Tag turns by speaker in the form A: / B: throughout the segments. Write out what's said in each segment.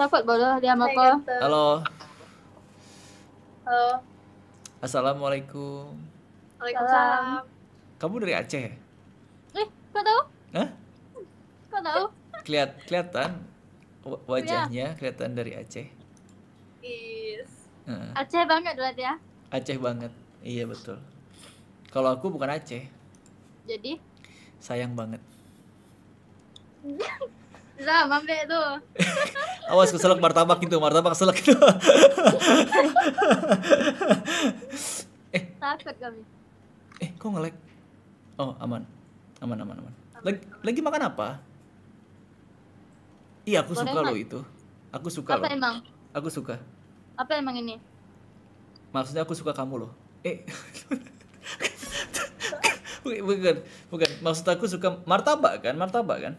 A: Takut bodoh dia sama apa? Halo. Halo.
B: Assalamualaikum.
A: Waalaikumsalam.
B: Kamu dari Aceh
A: Eh, kok tahu? Hah? Kok tahu?
B: Keliat, kelihatan iya. wajahnya kelihatan dari Aceh.
A: Is. Uh. Aceh banget buat ya?
B: Aceh banget. Iya betul. Kalau aku bukan Aceh. Jadi? Sayang banget.
A: Bisa, mambe
B: Awas keselak martabak itu, martabak keselak itu.
A: eh. Takut kami.
B: Eh, kok ngelag? Oh, aman. Aman, aman, aman. Lagi, lagi makan apa? Iya, aku Boleh suka lo itu. Aku suka apa loh. emang? Aku suka.
A: Apa emang ini?
B: Maksudnya aku suka kamu loh. Eh. bukan, bukan. Maksud aku suka martabak kan? Martabak kan?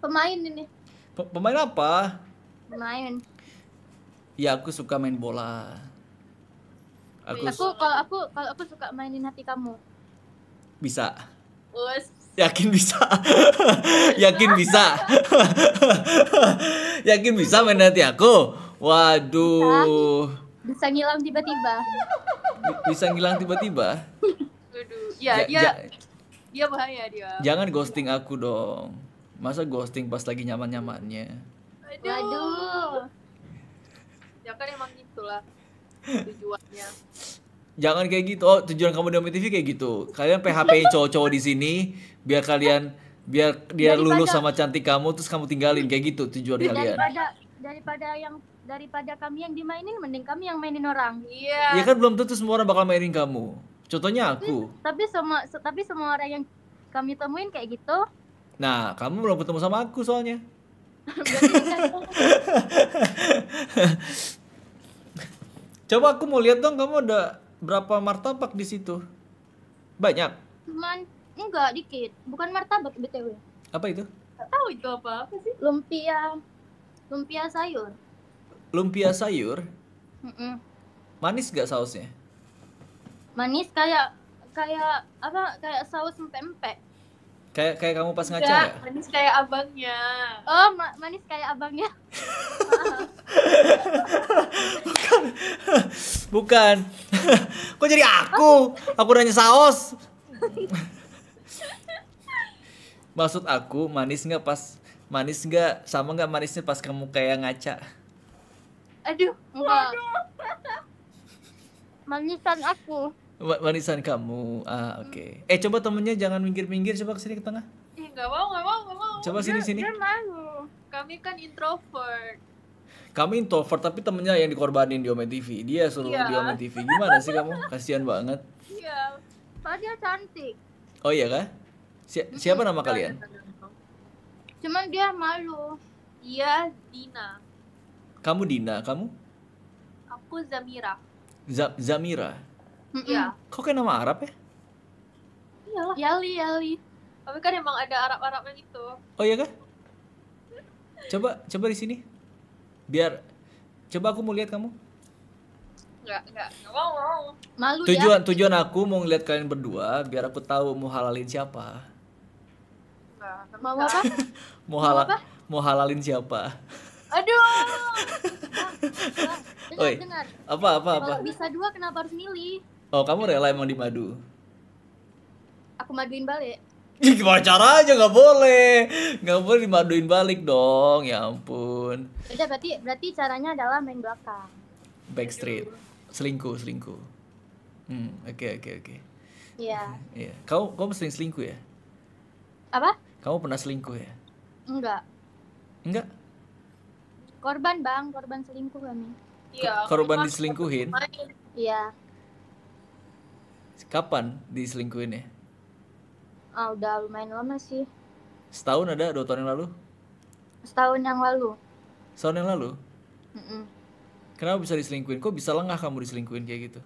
A: Pemain ini.
B: Pemain apa? Pemain. Ya aku suka main bola. Aku, aku
A: kalau aku kalau aku suka mainin hati kamu. Bisa. Us.
B: Yakin bisa. Yakin bisa. Yakin bisa main hati aku. Waduh.
A: Bisa, ngilang tiba-tiba. Bisa
B: ngilang tiba-tiba.
A: Waduh. Ya, ja, dia ja, dia bahaya dia.
B: Jangan ghosting aku dong. Masa ghosting pas lagi nyaman-nyamannya?
A: Waduh. Ya kan emang gitulah tujuannya.
B: Jangan kayak gitu. Oh, tujuan kamu di TV kayak gitu. Kalian PHP cowok-cowok di sini biar kalian biar dia daripada, lulus sama cantik kamu terus kamu tinggalin kayak gitu tujuan daripada, kalian. Daripada
A: daripada yang daripada kami yang dimainin mending kami yang mainin orang. Iya. Yeah. Ya kan
B: belum tentu semua orang bakal mainin kamu. Contohnya aku.
A: Tapi, tapi semua tapi semua orang yang kami temuin kayak gitu
B: Nah, kamu belum ketemu sama aku soalnya. Coba aku mau lihat dong kamu ada berapa martabak di situ? Banyak.
A: Cuman enggak dikit, bukan martabak BTW. Apa itu? Gak tahu itu apa, apa sih? Lumpia lumpia sayur.
B: Lumpia sayur? Manis gak sausnya?
A: Manis kayak kayak apa? Kayak saus empek-empek.
B: Kayak kayak kamu pas ngaca ya?
A: manis kayak abangnya. Oh, ma manis kayak abangnya.
B: Bukan. Bukan. Kok jadi aku? Aku udah nyesaos Maksud aku manis nggak pas manis nggak sama nggak manisnya pas kamu kayak ngaca?
A: Aduh, enggak. Manisan aku
B: warisan kamu ah oke okay. eh coba temennya jangan minggir-minggir coba kesini
A: ke tengah eh nggak mau nggak mau nggak mau coba sini sini kami kan introvert
B: kami introvert tapi temennya yang dikorbanin di Ome TV dia suruh yeah. di Ome TV gimana sih kamu kasihan banget
A: iya padahal cantik
B: oh iya kah si siapa nama kalian
A: cuman dia malu dia Dina
B: kamu Dina kamu
A: aku Zamira
B: Z Zamira Iya. Kok kayak nama Arab ya?
A: Iyalah. Yali, Yali. Tapi kan emang ada Arab-Arabnya gitu.
B: Oh iya kan? coba coba di sini. Biar coba aku mau lihat kamu.
A: Enggak, enggak. Enggak mau, mau. Malu ya. tujuan, ya.
B: Tujuan aku mau ngeliat kalian berdua biar aku tahu mau halalin siapa.
A: mau apa?
B: mau halal mau halalin siapa?
A: Aduh. Nah, dengar, Oi. dengar. Apa apa apa? bisa dua kenapa harus milih?
B: Oh, kamu rela emang di madu?
A: Aku maduin balik.
B: Ya, gimana caranya nggak boleh nggak boleh dimaduin balik dong ya ampun
A: udah ya, berarti berarti caranya adalah main belakang
B: backstreet selingkuh selingkuh hmm oke okay, oke okay, oke okay. iya yeah. iya kamu kamu sering selingkuh ya apa kamu pernah selingkuh ya enggak enggak
A: korban bang korban selingkuh kami iya korban diselingkuhin iya
B: Kapan diselingkuhin ya?
A: Ah, udah lumayan lama sih.
B: Setahun ada? Dua tahun yang lalu?
A: Setahun yang lalu. Setahun yang lalu? Mm -mm.
B: Kenapa bisa diselingkuhin? Kok bisa lengah kamu diselingkuhin kayak gitu?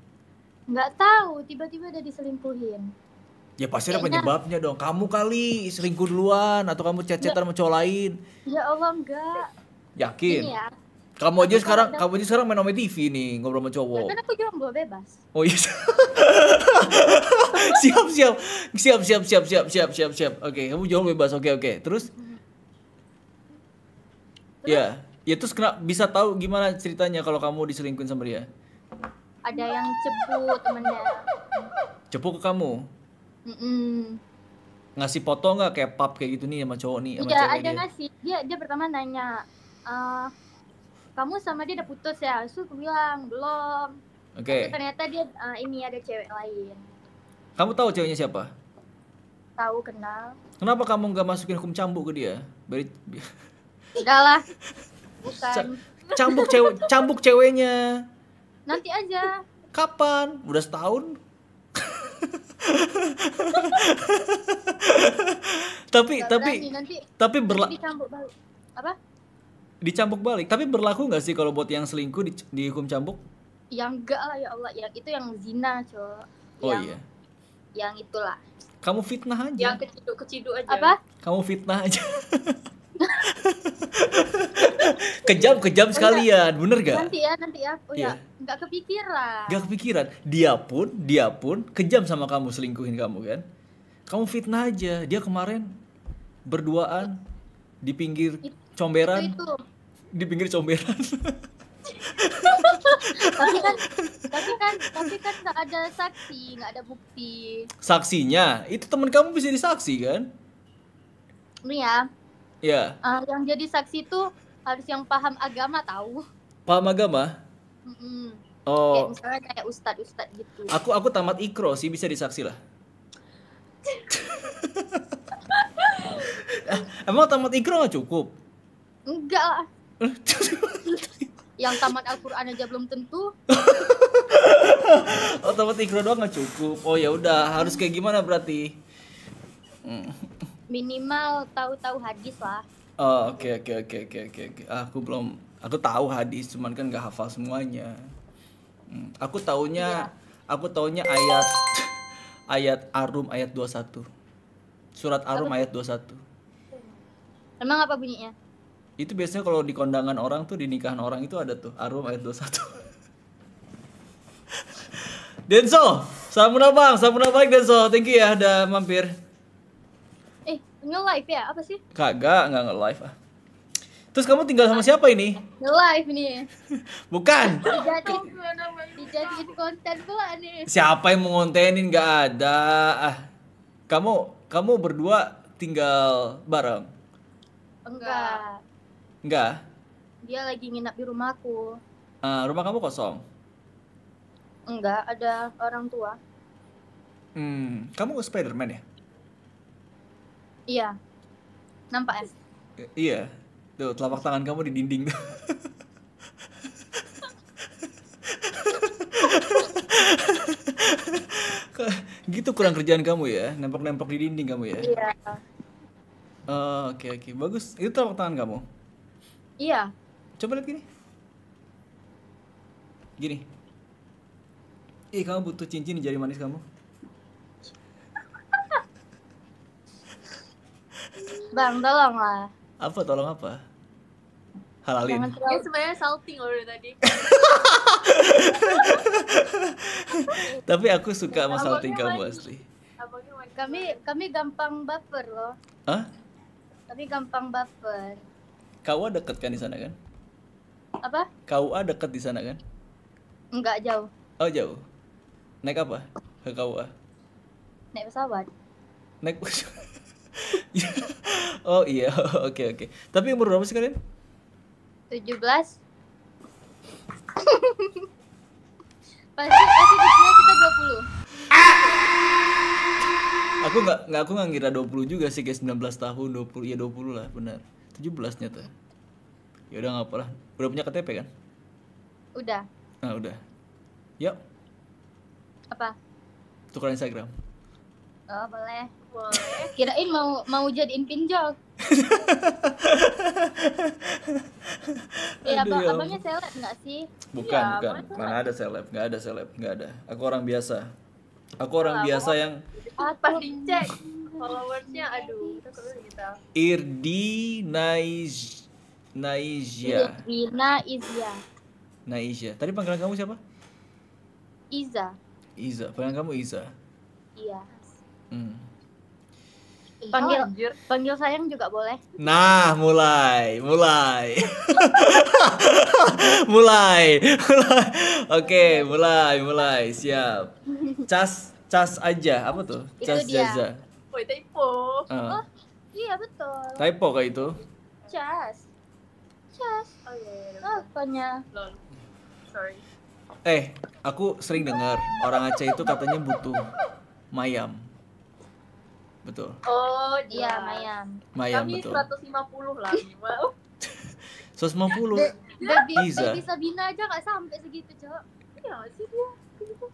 A: Nggak tahu, tiba-tiba udah diselingkuhin.
B: Ya pasti ada penyebabnya dong. Kamu kali selingkuh duluan atau kamu cecetan sama cowok
A: Ya Allah enggak.
B: Yakin? ya, kamu aja sekarang, kamu aja sekarang main Ome TV nih ngobrol sama cowok. Kan
A: aku jomblo bebas.
B: Oh iya. siap siap siap siap siap siap siap siap siap. Oke, okay, kamu jomblo bebas. Oke okay, oke. Okay. Terus? Iya. Ya terus kenapa bisa tahu gimana ceritanya kalau kamu diselingkuhin sama dia?
A: Ada yang cepu temennya.
B: Cepu ke kamu? Mm -mm. Ngasih foto nggak kayak pap kayak gitu nih sama cowok nih sama Iya, ada
A: ngasih. Dia dia pertama nanya uh, kamu sama dia udah putus ya terus aku bilang belum
B: oke okay. ternyata
A: dia uh, ini ada cewek lain
B: kamu tahu ceweknya siapa
A: tahu kenal
B: kenapa kamu nggak masukin hukum cambuk ke dia Beri...
A: udahlah bukan cambuk cewek
B: cambuk ceweknya
A: nanti aja kapan
B: udah setahun tapi tapi
A: nanti, tapi berla nanti apa
B: dicambuk balik tapi berlaku nggak sih kalau buat yang selingkuh di, dihukum cambuk
A: yang enggak lah ya Allah yang itu yang zina cowok oh iya yang itulah
B: kamu fitnah aja yang
A: keciduk keciduk aja apa
B: kamu fitnah aja kejam kejam sekalian bener gak nanti
A: ya nanti ya oh yeah. ya iya. nggak kepikiran
B: nggak kepikiran dia pun dia pun kejam sama kamu selingkuhin kamu kan kamu fitnah aja dia kemarin berduaan di pinggir comberan itu, itu. di pinggir comberan
A: tapi kan tapi kan tapi kan nggak ada saksi nggak ada bukti
B: saksinya itu teman kamu bisa disaksi kan ini ya ya
A: uh, yang jadi saksi itu harus yang paham agama tahu
B: paham agama mm -mm. oh kayak
A: misalnya kayak ustad ustad gitu aku
B: aku tamat ikro sih bisa disaksi lah emang tamat ikro nggak cukup
A: Enggak lah. yang tamat Al-Qur'an aja belum tentu.
B: oh, tamat Iqra doang nggak cukup. Oh ya udah, harus kayak gimana berarti? Hmm.
A: Minimal tahu-tahu hadis lah.
B: Oh, oke okay, oke okay, oke okay, oke oke. Aku belum aku tahu hadis, cuman kan nggak hafal semuanya. Hmm. Aku taunya iya. aku taunya ayat ayat Arum ayat 21. Surat Arum apa? ayat 21.
A: Emang apa bunyinya?
B: Itu biasanya kalau di kondangan orang tuh di nikahan orang itu ada tuh Arum ayat 21. Denso, samuna bang, samuna baik Denso. Thank you ya udah mampir.
A: Eh, nge-live ya? Apa sih?
B: Kagak, nggak nge-live ah. Terus kamu tinggal sama siapa ini?
A: Nge-live nih.
B: Bukan. Dijadiin,
A: dijadiin konten pula nih.
B: Siapa yang mau kontenin? nggak ada. Ah. Kamu kamu berdua tinggal bareng?
A: Enggak. Enggak. Dia lagi nginap di rumahku.
B: Uh, eh, rumah kamu kosong?
A: Enggak, ada orang tua.
B: Hmm, kamu Spiderman ya?
A: Iya. Nampak ya?
B: Eh, iya. Tuh, telapak tangan kamu di dinding gitu kurang kerjaan kamu ya nempok-nempok di dinding kamu ya iya eh, oke uh, oke okay, okay. bagus itu telapak tangan kamu Iya. Coba lihat gini. Gini. Ih, kamu butuh cincin di jari manis kamu.
A: Bang, tolong lah.
B: Apa tolong apa? Halalin.
A: Ini sebenarnya salting loh tadi. Tapi aku
B: suka sama salting kamu asli.
A: Kami kami gampang baper loh. Hah? Kami gampang baper.
B: KUA deket kan di sana kan? Apa? KUA dekat di sana kan? Enggak jauh. Oh jauh. Naik apa ke KUA? Ah? Naik pesawat. Naik pesawat. oh iya, oke oke. Okay. Tapi umur berapa sih kalian?
A: belas. Pasti pasti eh, kita dua puluh.
B: Aku nggak nggak aku nggak ngira puluh juga sih kayak belas tahun, dua 20 ya puluh lah benar. 17 nyata ya udah nggak apa udah punya KTP kan udah nah udah yuk apa Tukar Instagram
A: oh boleh boleh kirain mau mau jadiin pinjol Iya eh, bang. abangnya seleb nggak sih? Bukan, ya, bukan.
B: Mana ada seleb? Nggak ada seleb, nggak ada. Aku orang biasa. Aku orang oh, biasa yang.
A: Apa dicek? followersnya aduh terus kita.
B: Irdi Naiz Naizia
A: Irina Izia
B: Naizia tadi panggilan kamu siapa Iza Iza panggilan kamu Iza iya hmm.
A: Panggil, oh, panggil sayang juga boleh.
B: Nah, mulai, mulai, mulai, mulai. Oke, mulai, mulai, siap. Cas, cas aja, apa tuh? Cas jaza.
A: Woi, typo uh. oh iya betul typo kayak itu chas, chas, oh iya, iya, iya apanya lol sorry
B: eh aku sering dengar orang Aceh itu katanya butuh mayam betul
A: oh iya mayam mayam kami betul. 150 lah wow 150 baby, bisa bisa bina aja gak sampai segitu cok iya sih dia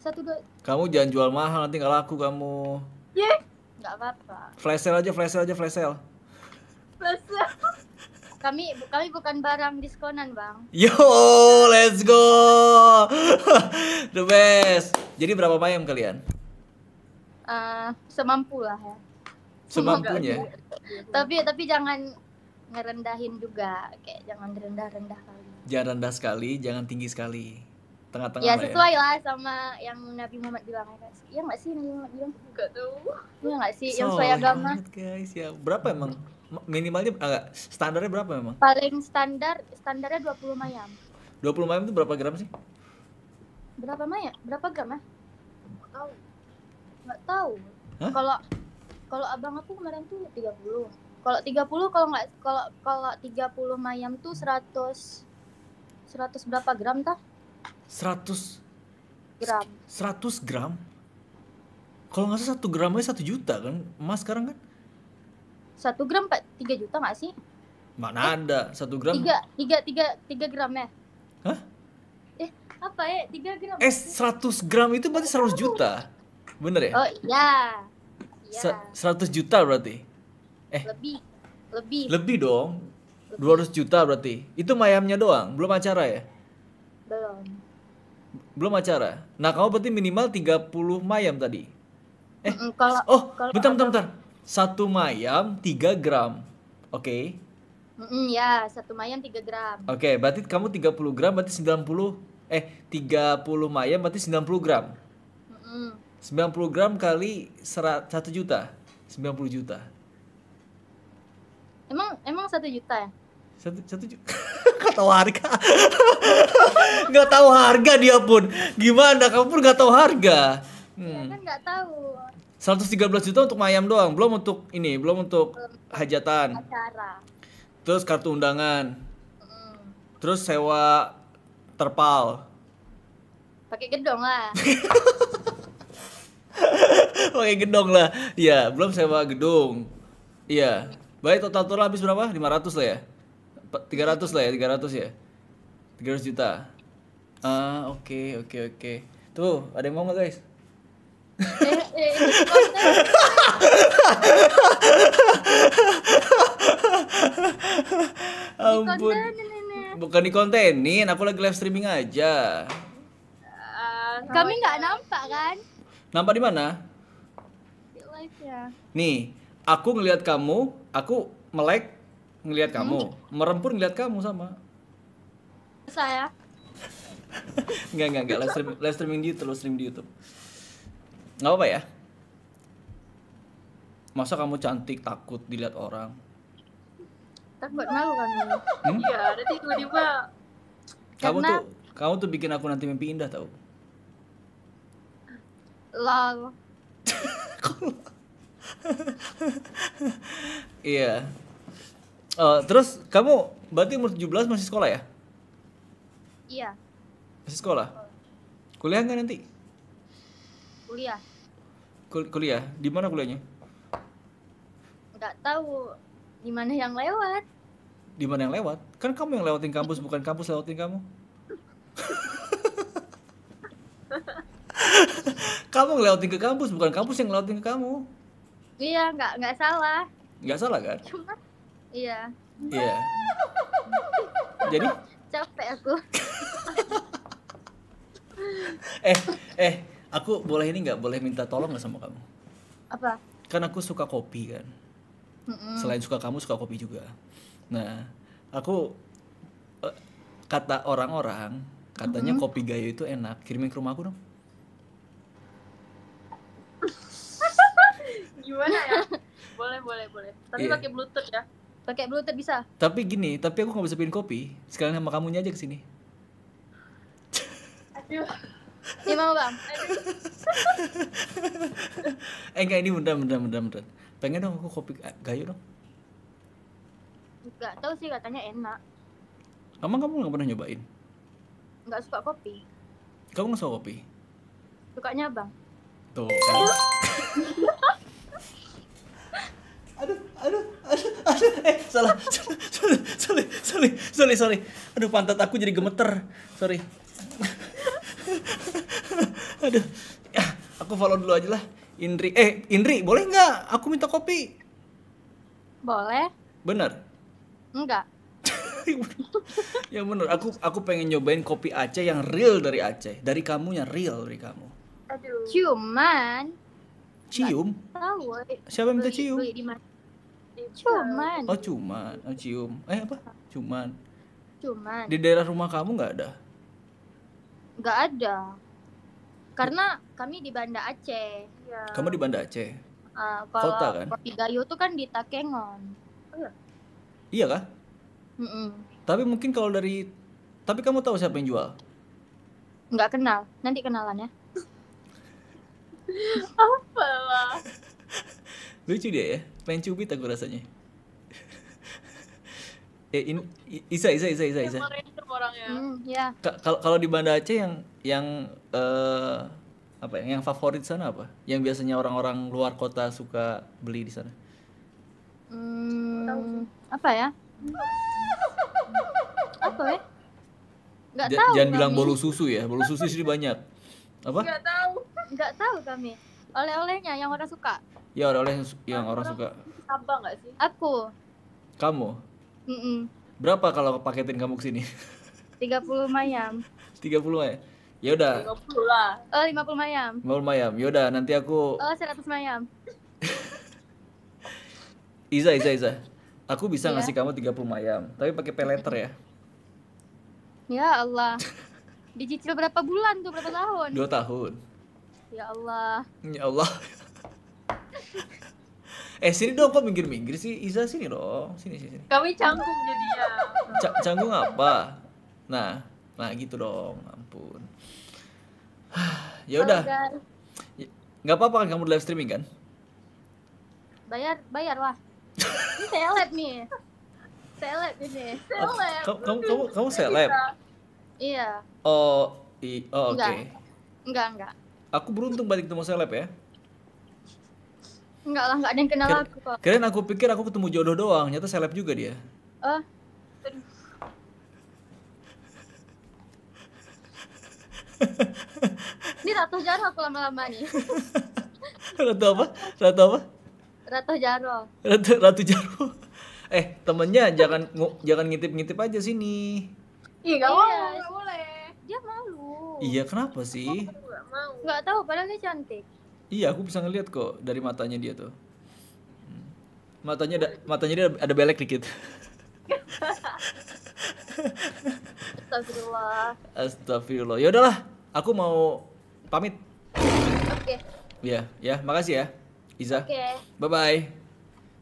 A: satu dua
B: kamu jangan jual mahal nanti gak laku kamu
A: yeah. Gak apa-apa.
B: Flash sale aja, flash sale aja, flash sale.
A: Flash sale. Kami kami bukan barang diskonan, Bang.
B: Yo, let's go. The best. Jadi berapa payam kalian?
A: Uh, semampu lah ya. Semampunya. tapi tapi jangan ngerendahin juga, kayak jangan rendah-rendah kali.
B: Jangan rendah sekali, jangan tinggi sekali tengah-tengah ya sesuai lah, ya.
A: lah sama yang Nabi Muhammad bilang ya kan? iya nggak sih Nabi Muhammad bilang nggak tahu iya nggak sih so, yang sesuai agama
B: guys ya berapa emang minimalnya agak ah, standarnya berapa emang
A: paling standar standarnya 20 mayam
B: 20 mayam itu berapa gram sih
A: berapa mayam berapa gram ya nggak tahu nggak tahu kalau kalau abang aku kemarin tuh 30 kalau 30 kalau nggak kalau kalau 30 mayam tuh 100 100 berapa gram tah
B: 100 gram. 100 gram? Kalau nggak salah satu gramnya satu juta kan emas sekarang kan?
A: Satu gram pak tiga juta nggak sih?
B: Mana eh, ada satu gram? Tiga
A: tiga tiga tiga gram ya? Hah? Eh apa ya tiga gram? Eh
B: seratus gram itu berarti seratus juta, bener ya? Oh iya. iya. seratus juta berarti?
A: Eh lebih lebih
B: lebih dong. dua ratus juta berarti. Itu mayamnya doang, belum acara ya? Belum acara. Nah, kamu berarti minimal 30 mayam tadi.
A: Eh, mm kalau, oh, kalau bentar,
B: bentar, bentar. Satu mayam 3 gram. Oke.
A: Okay. Mm ya, satu mayam 3 gram.
B: Oke, okay, berarti kamu 30 gram berarti 90 eh 30 mayam berarti 90 gram. Mm -mm. 90 gram kali 1 juta. 90 juta.
A: Emang emang 1 juta ya?
B: satu satu nggak tahu harga nggak tahu harga dia pun gimana kamu pun nggak tahu harga
A: iya, hmm. ya kan nggak tahu
B: 113 juta untuk mayam doang belum untuk ini belum untuk
A: hajatan acara
B: terus kartu undangan mm. terus sewa terpal
A: pakai gedong lah
B: pakai gedong lah ya belum sewa gedung iya mm. baik total total habis berapa 500 lah ya tiga ratus lah ya tiga ratus ya tiga ratus juta ah oke okay, oke okay, oke okay. tuh ada yang mau nggak guys
A: ampun
B: bukan di kontenin aku lagi live streaming aja
A: ah, kami nggak nampak kan
B: nampak di mana ya. nih aku ngelihat kamu aku melek ngelihat hmm. kamu, hmm. merem pun ngelihat kamu sama. Saya. Enggak, enggak, enggak live streaming, di YouTube, live streaming di YouTube. Enggak apa ya? Masa kamu cantik takut dilihat orang?
A: Takut malu kan Iya, nanti tiba-tiba kamu tuh
B: kamu tuh bikin aku nanti mimpi indah tau. Lol. Iya. Uh, terus kamu berarti umur 17 masih sekolah ya? Iya. Masih sekolah? Kuliah nggak nanti? Kuliah. Kul kuliah? Di mana kuliahnya?
A: Nggak tahu. Di mana yang lewat?
B: Di mana yang lewat? Kan kamu yang lewatin kampus, bukan kampus lewatin kamu. kamu ngelewatin ke kampus, bukan kampus yang ngelewatin ke kamu.
A: Iya, nggak nggak salah. Nggak salah kan? Cuma Iya. Iya. Jadi? Capek aku.
B: eh, eh, aku boleh ini nggak? Boleh minta tolong nggak sama kamu? Apa? Kan aku suka kopi kan. Mm-mm. Selain suka kamu, suka kopi juga. Nah, aku eh, kata orang-orang katanya mm-hmm. kopi gayo itu enak. Kirimin ke rumahku dong.
A: Gimana ya? boleh, boleh, boleh. Tapi yeah. pakai Bluetooth ya. Pakai bluetooth bisa.
B: Tapi gini, tapi aku nggak bisa bikin kopi. sekarang sama kamu aja ke sini.
A: Aduh. Ya mau bang. Aduh.
B: eh enggak ini mudah mudah mudah mudah Pengen dong aku kopi eh, gayu dong.
A: Enggak tahu sih katanya enak.
B: Emang kamu nggak pernah nyobain?
A: Nggak suka kopi.
B: Kamu nggak suka kopi? Sukanya bang. Tuh. Kan? aduh, aduh, aduh, eh salah, sorry, sorry, sorry, sorry, sorry. Aduh pantat aku jadi gemeter, sorry. aduh, ya, aku follow dulu aja lah. Indri, eh Indri boleh nggak? Aku minta kopi. Boleh. Bener? Enggak. ya bener, aku aku pengen nyobain kopi Aceh yang real dari Aceh, dari kamu yang real dari kamu.
A: Aduh. Cuman. Cium. Tahu. Eh. Siapa minta cium? Beli, beli cuman oh
B: cuman oh cium eh apa cuman cuman di daerah rumah kamu nggak ada
A: nggak ada karena kami di Banda Aceh ya. kamu di Banda Aceh uh, kalau kota kan kopi gayo tuh kan di Takengon uh. iya kah mm -mm.
B: tapi mungkin kalau dari tapi kamu tahu siapa yang jual
A: nggak kenal nanti kenalannya ya apa lah
B: lucu dia ya pengen cubit aku rasanya eh ini Isa Isa Isa Isa Isa
A: orangnya. Hmm, ya.
B: kalau kalau di Banda Aceh yang yang uh, apa yang yang favorit sana apa yang biasanya orang-orang luar kota suka beli di sana
A: hmm, apa ya apa ya Nggak tahu jangan bilang bolu susu ya bolu susu sih
B: banyak apa nggak
A: tahu nggak tahu kami oleh-olehnya yang orang suka
B: ya oleh-oleh yang, orang, suka
A: apa nggak sih aku kamu mm -mm.
B: berapa kalau paketin kamu kesini
A: tiga puluh mayam
B: tiga puluh mayam ya udah lima
A: puluh lah oh lima puluh mayam
B: lima puluh mayam ya udah nanti aku oh
A: seratus mayam
B: Iza Iza Iza aku bisa yeah. ngasih kamu puluh mayam tapi pakai pay ya
A: ya Allah dicicil berapa bulan tuh berapa tahun dua tahun Ya Allah.
B: Ya Allah. eh sini dong kok minggir-minggir sih Iza sini dong sini sini.
A: Kami canggung jadinya. Ca canggung apa?
B: Nah, nah gitu dong. Ampun. ya udah. Ya, nggak apa-apa kan kamu live streaming kan?
A: Bayar, bayar lah. Ini seleb nih. Seleb ini. Oh, seleb. Kamu kamu kamu, kamu seleb. Iya.
B: Oh, i, oh oke. Okay. enggak. enggak. Aku beruntung banget ketemu seleb ya.
A: Enggak lah, enggak ada yang kenal Kira aku kok.
B: Kirain aku pikir aku ketemu jodoh doang, nyata seleb juga dia.
A: Oh. Aduh. Ini Ratu Jaro aku lama-lama nih.
B: Ratu apa? Ratu apa?
A: Ratu Jaro.
B: Ratu Ratu Jaro. Eh, temennya jangan jangan ngintip-ngintip aja sini.
A: Iya, enggak boleh. Dia malu. Iya,
B: kenapa sih?
A: mau. Nggak tahu padahal dia cantik.
B: Iya, aku bisa ngelihat kok dari matanya dia tuh. Hmm. Matanya ada matanya dia ada belek dikit.
A: Astagfirullah.
B: Astagfirullah. Ya udahlah, aku mau pamit. Oke. Okay. Ya, ya, makasih ya. Iza. Oke. Okay. Bye bye,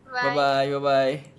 B: bye bye. bye, -bye.